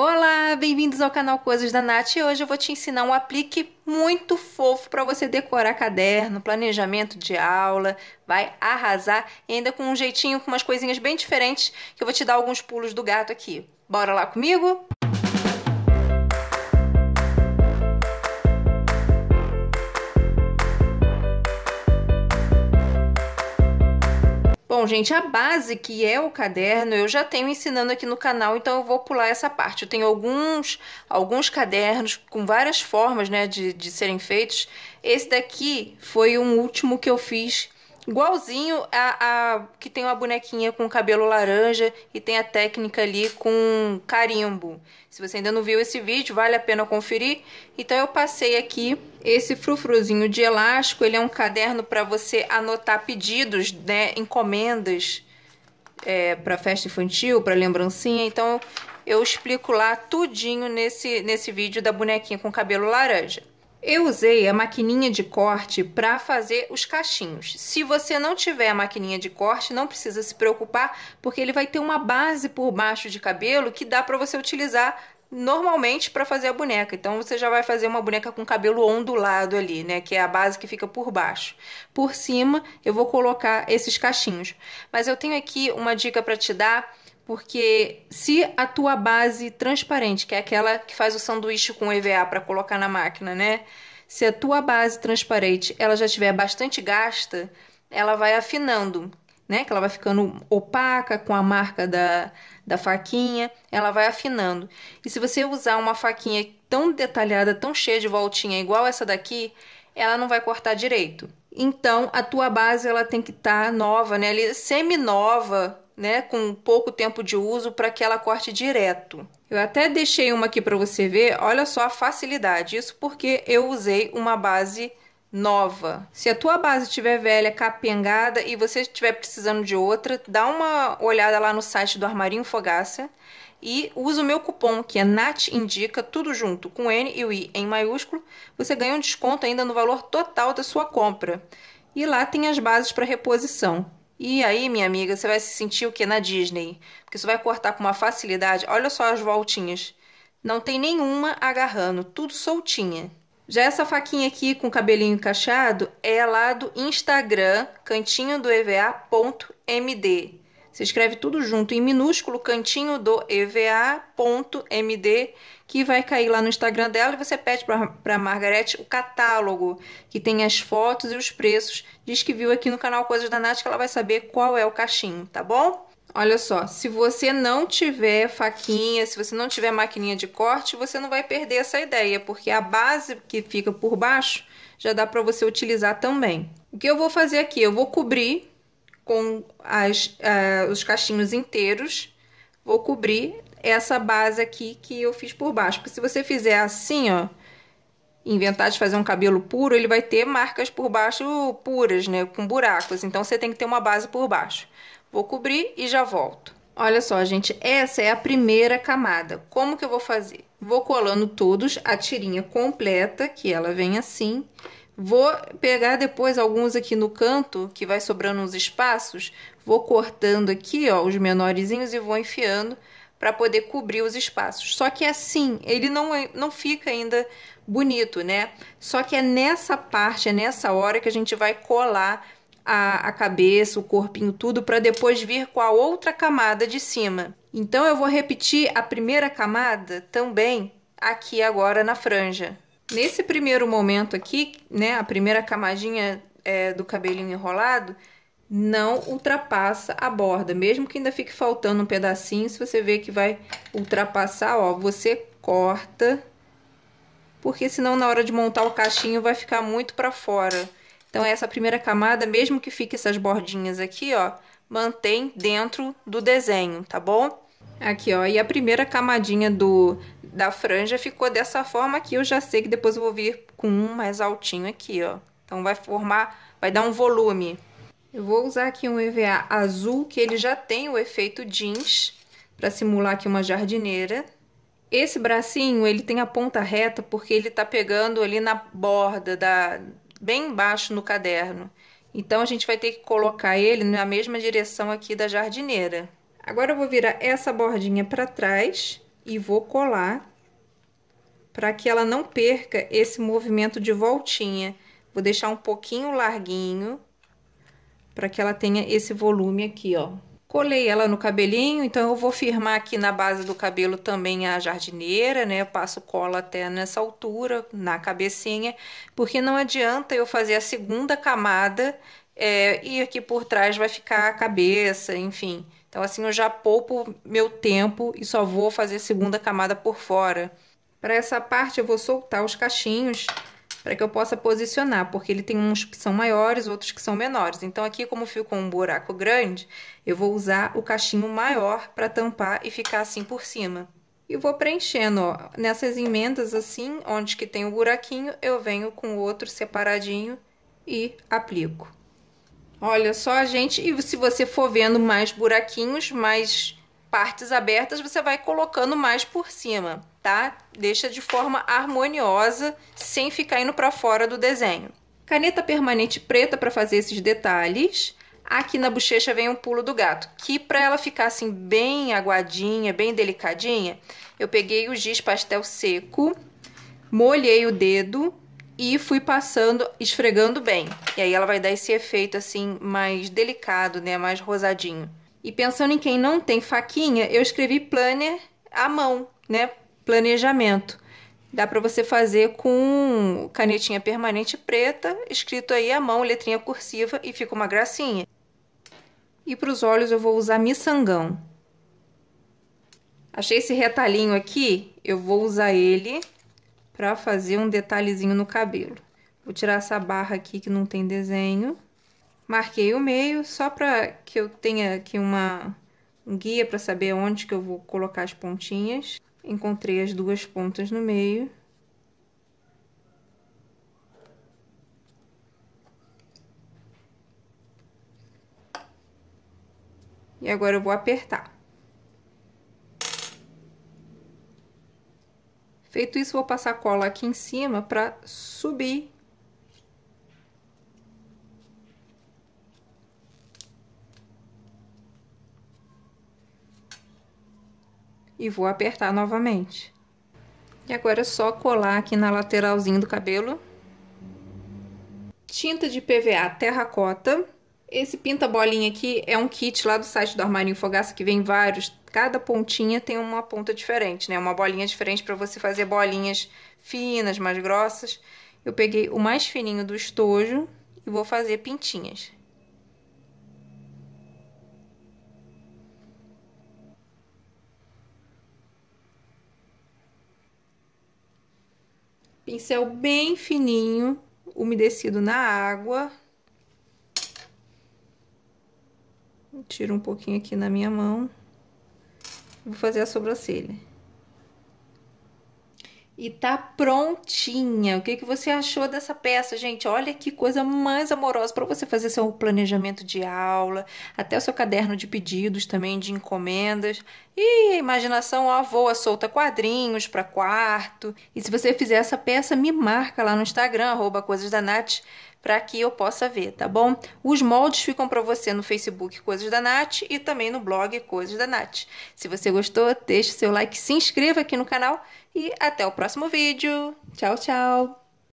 Olá, bem-vindos ao canal Coisas da Nath e hoje eu vou te ensinar um aplique muito fofo para você decorar caderno, planejamento de aula, vai arrasar e ainda com um jeitinho, com umas coisinhas bem diferentes que eu vou te dar alguns pulos do gato aqui. Bora lá comigo? Bom, gente, a base que é o caderno eu já tenho ensinando aqui no canal, então eu vou pular essa parte. Eu tenho alguns, alguns cadernos com várias formas né, de, de serem feitos. Esse daqui foi um último que eu fiz Igualzinho a, a que tem uma bonequinha com cabelo laranja e tem a técnica ali com carimbo. Se você ainda não viu esse vídeo, vale a pena conferir. Então eu passei aqui esse frufruzinho de elástico, ele é um caderno para você anotar pedidos, né, encomendas é, para festa infantil, para lembrancinha. Então eu explico lá tudinho nesse, nesse vídeo da bonequinha com cabelo laranja. Eu usei a maquininha de corte para fazer os cachinhos. Se você não tiver a maquininha de corte, não precisa se preocupar, porque ele vai ter uma base por baixo de cabelo que dá para você utilizar normalmente para fazer a boneca. Então você já vai fazer uma boneca com cabelo ondulado ali, né, que é a base que fica por baixo. Por cima eu vou colocar esses cachinhos. Mas eu tenho aqui uma dica para te dar porque se a tua base transparente, que é aquela que faz o sanduíche com EVA para colocar na máquina, né? Se a tua base transparente, ela já tiver bastante gasta, ela vai afinando, né? Que ela vai ficando opaca com a marca da, da faquinha, ela vai afinando. E se você usar uma faquinha tão detalhada, tão cheia de voltinha, igual essa daqui, ela não vai cortar direito. Então, a tua base ela tem que estar tá nova, né? semi-nova, né? Com pouco tempo de uso para que ela corte direto. Eu até deixei uma aqui para você ver. Olha só a facilidade. Isso porque eu usei uma base nova. Se a tua base estiver velha, capengada e você estiver precisando de outra, dá uma olhada lá no site do Armarinho Fogaça e usa o meu cupom que é NAT indica tudo junto com N e o I em maiúsculo, você ganha um desconto ainda no valor total da sua compra. E lá tem as bases para reposição. E aí, minha amiga, você vai se sentir o que na Disney, porque você vai cortar com uma facilidade. Olha só as voltinhas. Não tem nenhuma agarrando, tudo soltinha. Já essa faquinha aqui com o cabelinho encaixado é lá do Instagram, cantinho do EVA.md. Você escreve tudo junto em minúsculo, cantinho do EVA.md, que vai cair lá no Instagram dela e você pede para a Margarete o catálogo, que tem as fotos e os preços. Diz que viu aqui no canal Coisas da Nath que ela vai saber qual é o caixinho, tá bom? olha só, se você não tiver faquinha, se você não tiver maquininha de corte, você não vai perder essa ideia, porque a base que fica por baixo já dá para você utilizar também. O que eu vou fazer aqui? Eu vou cobrir com as, uh, os cachinhos inteiros, vou cobrir essa base aqui que eu fiz por baixo. Porque se você fizer assim, ó, inventar de fazer um cabelo puro, ele vai ter marcas por baixo puras, né, com buracos. Então, você tem que ter uma base por baixo. Vou cobrir e já volto. Olha só, gente, essa é a primeira camada. Como que eu vou fazer? Vou colando todos, a tirinha completa, que ela vem assim. Vou pegar depois alguns aqui no canto, que vai sobrando uns espaços. Vou cortando aqui, ó, os menorzinhos e vou enfiando para poder cobrir os espaços. Só que é assim, ele não, não fica ainda bonito, né? Só que é nessa parte, é nessa hora que a gente vai colar a, a cabeça, o corpinho, tudo, para depois vir com a outra camada de cima. Então eu vou repetir a primeira camada também aqui agora na franja. Nesse primeiro momento aqui, né, a primeira camadinha é, do cabelinho enrolado, não ultrapassa a borda. Mesmo que ainda fique faltando um pedacinho, se você vê que vai ultrapassar, ó, você corta. Porque senão na hora de montar o cachinho vai ficar muito para fora. Então, essa primeira camada, mesmo que fique essas bordinhas aqui, ó, mantém dentro do desenho, tá bom? Aqui, ó, e a primeira camadinha do, da franja ficou dessa forma aqui. Eu já sei que depois eu vou vir com um mais altinho aqui, ó. Então, vai formar, vai dar um volume. Eu vou usar aqui um EVA azul, que ele já tem o efeito jeans, para simular aqui uma jardineira. Esse bracinho, ele tem a ponta reta, porque ele tá pegando ali na borda da, bem embaixo no caderno. Então, a gente vai ter que colocar ele na mesma direção aqui da jardineira. Agora, eu vou virar essa bordinha para trás e vou colar para que ela não perca esse movimento de voltinha. Vou deixar um pouquinho larguinho para que ela tenha esse volume aqui, ó colei ela no cabelinho, então eu vou firmar aqui na base do cabelo também a jardineira, né? Eu passo cola até nessa altura, na cabecinha, porque não adianta eu fazer a segunda camada é, e aqui por trás vai ficar a cabeça, enfim. Então assim eu já poupo meu tempo e só vou fazer a segunda camada por fora. Para essa parte eu vou soltar os cachinhos para que eu possa posicionar, porque ele tem uns que são maiores, outros que são menores. Então aqui, como ficou um buraco grande, eu vou usar o cachinho maior para tampar e ficar assim por cima. E vou preenchendo, ó, nessas emendas assim, onde que tem o um buraquinho, eu venho com o outro separadinho e aplico. Olha só, gente, e se você for vendo mais buraquinhos, mais partes abertas, você vai colocando mais por cima, tá? Deixa de forma harmoniosa, sem ficar indo para fora do desenho. Caneta permanente preta para fazer esses detalhes. Aqui na bochecha vem um pulo do gato, que para ela ficar assim bem aguadinha, bem delicadinha, eu peguei o giz pastel seco, molhei o dedo e fui passando, esfregando bem. E aí ela vai dar esse efeito assim mais delicado, né, mais rosadinho. E pensando em quem não tem faquinha, eu escrevi planner à mão, né? Planejamento. Dá para você fazer com canetinha permanente preta, escrito aí à mão, letrinha cursiva e fica uma gracinha. E para os olhos eu vou usar miçangão. Achei esse retalhinho aqui, eu vou usar ele para fazer um detalhezinho no cabelo. Vou tirar essa barra aqui que não tem desenho marquei o meio, só para que eu tenha aqui uma, um guia para saber onde que eu vou colocar as pontinhas. Encontrei as duas pontas no meio. E agora eu vou apertar. Feito isso, vou passar cola aqui em cima para subir e vou apertar novamente. E agora é só colar aqui na lateralzinha do cabelo. Tinta de PVA terracota. Esse pinta-bolinha aqui é um kit lá do site do Armário em Fogaça, que vem vários. Cada pontinha tem uma ponta diferente, né? Uma bolinha diferente para você fazer bolinhas finas, mais grossas. Eu peguei o mais fininho do estojo e vou fazer pintinhas. Pincel bem fininho, umedecido na água. Tiro um pouquinho aqui na minha mão. Vou fazer a sobrancelha e tá prontinha. O que, que você achou dessa peça, gente? Olha que coisa mais amorosa para você fazer seu planejamento de aula, até o seu caderno de pedidos também, de encomendas. E a imaginação, ó, voa solta quadrinhos para quarto. E se você fizer essa peça, me marca lá no Instagram, arroba coisas da Nath, para que eu possa ver, tá bom? Os moldes ficam para você no Facebook Coisas da Nath e também no blog Coisas da Nath. Se você gostou, deixe seu like, se inscreva aqui no canal e até o próximo vídeo. Tchau, tchau!